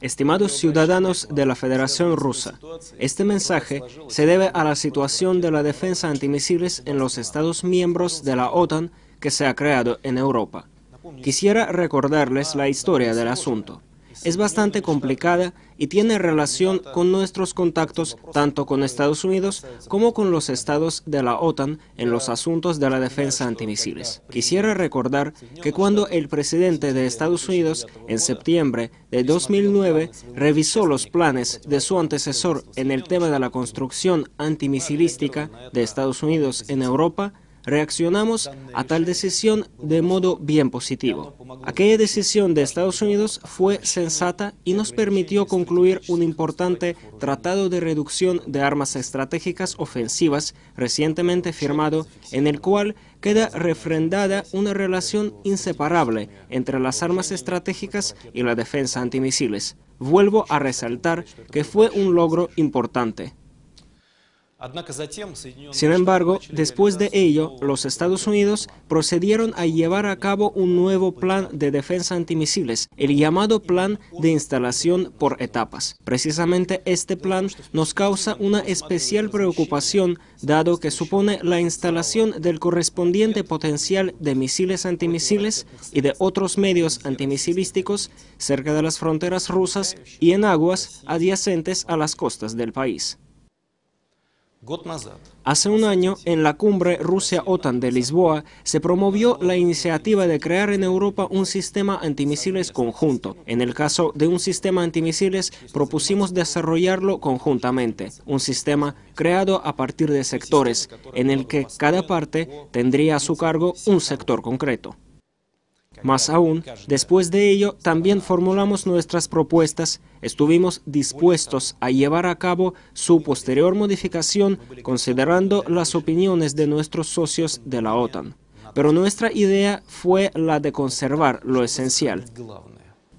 Estimados ciudadanos de la Federación Rusa, este mensaje se debe a la situación de la defensa antimisiles en los Estados miembros de la OTAN que se ha creado en Europa. Quisiera recordarles la historia del asunto es bastante complicada y tiene relación con nuestros contactos tanto con Estados Unidos como con los estados de la OTAN en los asuntos de la defensa antimisiles. Quisiera recordar que cuando el presidente de Estados Unidos en septiembre de 2009 revisó los planes de su antecesor en el tema de la construcción antimisilística de Estados Unidos en Europa, reaccionamos a tal decisión de modo bien positivo. Aquella decisión de Estados Unidos fue sensata y nos permitió concluir un importante tratado de reducción de armas estratégicas ofensivas recientemente firmado, en el cual queda refrendada una relación inseparable entre las armas estratégicas y la defensa antimisiles. Vuelvo a resaltar que fue un logro importante. Sin embargo, después de ello, los Estados Unidos procedieron a llevar a cabo un nuevo plan de defensa antimisiles, el llamado Plan de Instalación por Etapas. Precisamente este plan nos causa una especial preocupación, dado que supone la instalación del correspondiente potencial de misiles antimisiles y de otros medios antimisilísticos cerca de las fronteras rusas y en aguas adyacentes a las costas del país. Hace un año, en la cumbre Rusia-OTAN de Lisboa, se promovió la iniciativa de crear en Europa un sistema antimisiles conjunto. En el caso de un sistema antimisiles, propusimos desarrollarlo conjuntamente, un sistema creado a partir de sectores, en el que cada parte tendría a su cargo un sector concreto. Más aún, después de ello, también formulamos nuestras propuestas, estuvimos dispuestos a llevar a cabo su posterior modificación considerando las opiniones de nuestros socios de la OTAN. Pero nuestra idea fue la de conservar lo esencial.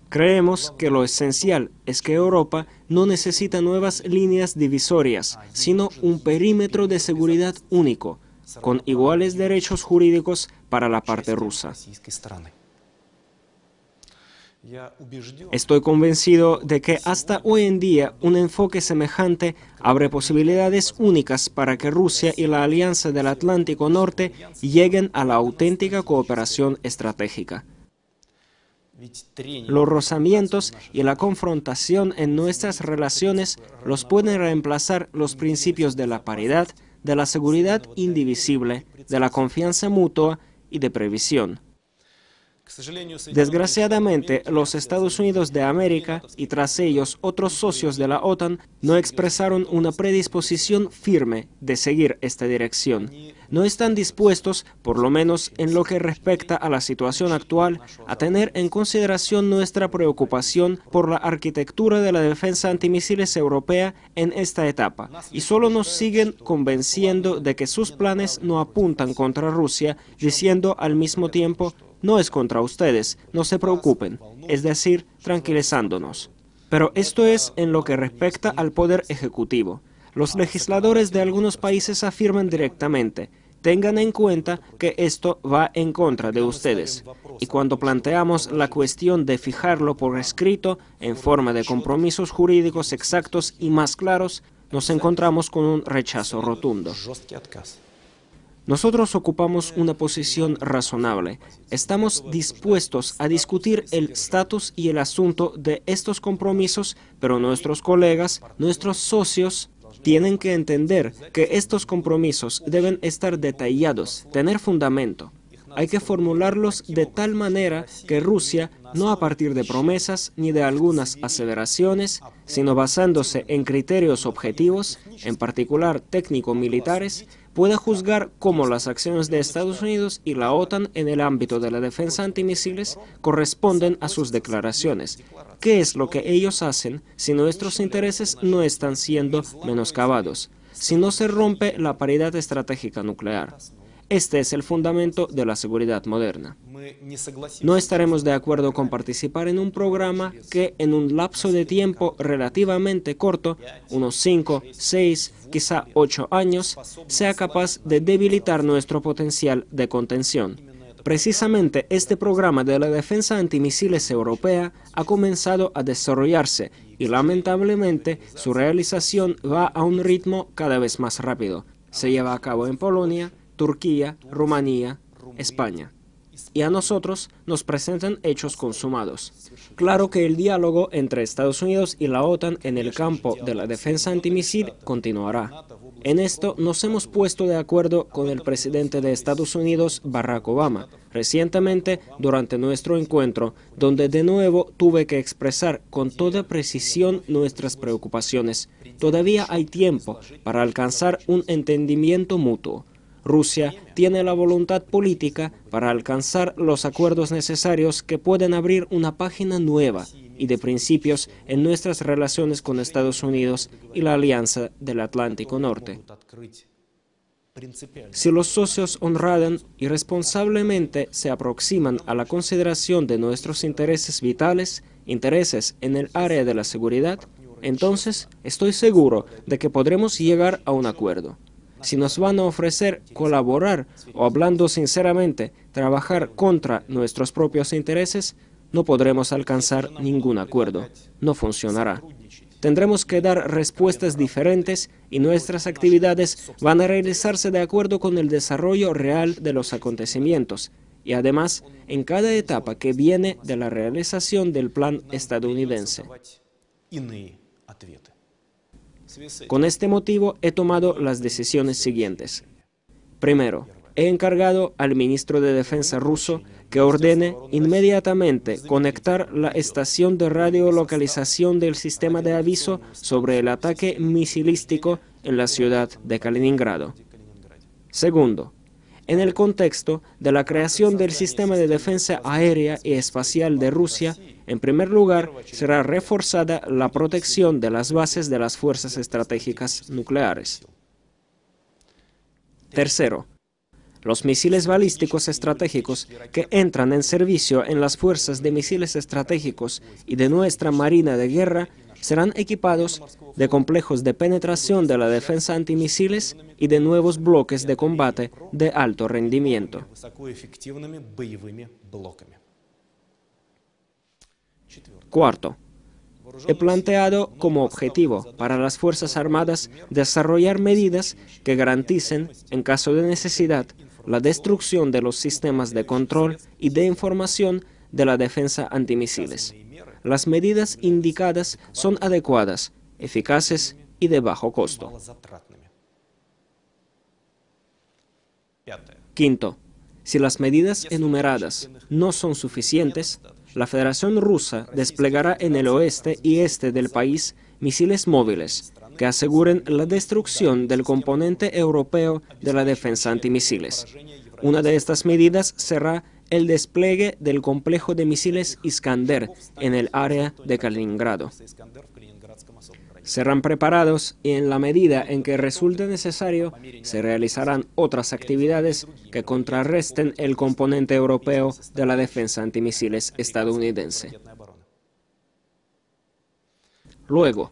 Creemos que lo esencial es que Europa no necesita nuevas líneas divisorias, sino un perímetro de seguridad único, con iguales derechos jurídicos para la parte rusa. Estoy convencido de que hasta hoy en día un enfoque semejante abre posibilidades únicas para que Rusia y la Alianza del Atlántico Norte lleguen a la auténtica cooperación estratégica. Los rozamientos y la confrontación en nuestras relaciones los pueden reemplazar los principios de la paridad, de la seguridad indivisible, de la confianza mutua y de previsión. Desgraciadamente, los Estados Unidos de América y tras ellos otros socios de la OTAN no expresaron una predisposición firme de seguir esta dirección. No están dispuestos, por lo menos en lo que respecta a la situación actual, a tener en consideración nuestra preocupación por la arquitectura de la defensa antimisiles europea en esta etapa, y solo nos siguen convenciendo de que sus planes no apuntan contra Rusia, diciendo al mismo tiempo no es contra ustedes, no se preocupen, es decir, tranquilizándonos. Pero esto es en lo que respecta al poder ejecutivo. Los legisladores de algunos países afirman directamente, tengan en cuenta que esto va en contra de ustedes. Y cuando planteamos la cuestión de fijarlo por escrito, en forma de compromisos jurídicos exactos y más claros, nos encontramos con un rechazo rotundo. Nosotros ocupamos una posición razonable. Estamos dispuestos a discutir el estatus y el asunto de estos compromisos, pero nuestros colegas, nuestros socios, tienen que entender que estos compromisos deben estar detallados, tener fundamento. Hay que formularlos de tal manera que Rusia, no a partir de promesas ni de algunas aseveraciones, sino basándose en criterios objetivos, en particular técnico-militares, pueda juzgar cómo las acciones de Estados Unidos y la OTAN en el ámbito de la defensa antimisiles corresponden a sus declaraciones. ¿Qué es lo que ellos hacen si nuestros intereses no están siendo menoscabados? Si no se rompe la paridad estratégica nuclear. Este es el fundamento de la seguridad moderna. No estaremos de acuerdo con participar en un programa que en un lapso de tiempo relativamente corto, unos 5, 6, quizá 8 años, sea capaz de debilitar nuestro potencial de contención. Precisamente este programa de la defensa antimisiles europea ha comenzado a desarrollarse y lamentablemente su realización va a un ritmo cada vez más rápido. Se lleva a cabo en Polonia, Turquía, Rumanía, España. Y a nosotros nos presentan hechos consumados. Claro que el diálogo entre Estados Unidos y la OTAN en el campo de la defensa antimisil continuará. En esto nos hemos puesto de acuerdo con el presidente de Estados Unidos, Barack Obama, recientemente durante nuestro encuentro, donde de nuevo tuve que expresar con toda precisión nuestras preocupaciones. Todavía hay tiempo para alcanzar un entendimiento mutuo. Rusia tiene la voluntad política para alcanzar los acuerdos necesarios que pueden abrir una página nueva y de principios en nuestras relaciones con Estados Unidos y la Alianza del Atlántico Norte. Si los socios honradan y responsablemente se aproximan a la consideración de nuestros intereses vitales, intereses en el área de la seguridad, entonces estoy seguro de que podremos llegar a un acuerdo si nos van a ofrecer colaborar o hablando sinceramente, trabajar contra nuestros propios intereses, no podremos alcanzar ningún acuerdo. No funcionará. Tendremos que dar respuestas diferentes y nuestras actividades van a realizarse de acuerdo con el desarrollo real de los acontecimientos. Y además, en cada etapa que viene de la realización del plan estadounidense. Con este motivo he tomado las decisiones siguientes. Primero, he encargado al ministro de Defensa ruso que ordene inmediatamente conectar la estación de radiolocalización del sistema de aviso sobre el ataque misilístico en la ciudad de Kaliningrado. Segundo, en el contexto de la creación del sistema de defensa aérea y espacial de Rusia, en primer lugar, será reforzada la protección de las bases de las fuerzas estratégicas nucleares. Tercero, los misiles balísticos estratégicos que entran en servicio en las fuerzas de misiles estratégicos y de nuestra Marina de Guerra serán equipados de complejos de penetración de la defensa antimisiles y de nuevos bloques de combate de alto rendimiento. Cuarto, he planteado como objetivo para las Fuerzas Armadas desarrollar medidas que garanticen, en caso de necesidad, la destrucción de los sistemas de control y de información de la defensa antimisiles. Las medidas indicadas son adecuadas, eficaces y de bajo costo. Quinto, si las medidas enumeradas no son suficientes, la Federación Rusa desplegará en el oeste y este del país misiles móviles que aseguren la destrucción del componente europeo de la defensa antimisiles. Una de estas medidas será el despliegue del complejo de misiles Iskander en el área de Kaliningrado. Serán preparados y en la medida en que resulte necesario, se realizarán otras actividades que contrarresten el componente europeo de la defensa antimisiles estadounidense. Luego,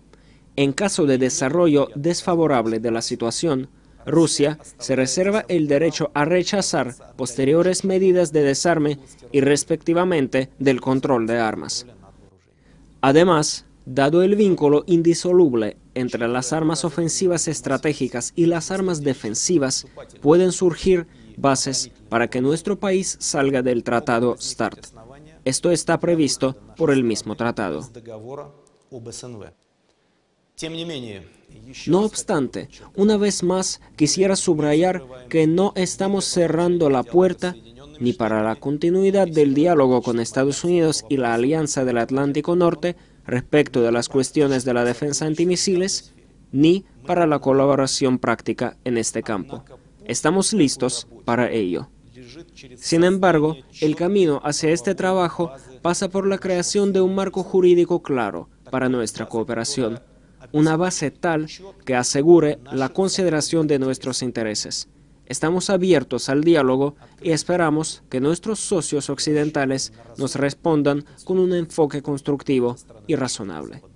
en caso de desarrollo desfavorable de la situación, Rusia se reserva el derecho a rechazar posteriores medidas de desarme y respectivamente del control de armas. Además, dado el vínculo indisoluble entre las armas ofensivas estratégicas y las armas defensivas, pueden surgir bases para que nuestro país salga del tratado START. Esto está previsto por el mismo tratado. No obstante, una vez más quisiera subrayar que no estamos cerrando la puerta ni para la continuidad del diálogo con Estados Unidos y la Alianza del Atlántico Norte respecto de las cuestiones de la defensa antimisiles, ni para la colaboración práctica en este campo. Estamos listos para ello. Sin embargo, el camino hacia este trabajo pasa por la creación de un marco jurídico claro para nuestra cooperación una base tal que asegure la consideración de nuestros intereses. Estamos abiertos al diálogo y esperamos que nuestros socios occidentales nos respondan con un enfoque constructivo y razonable.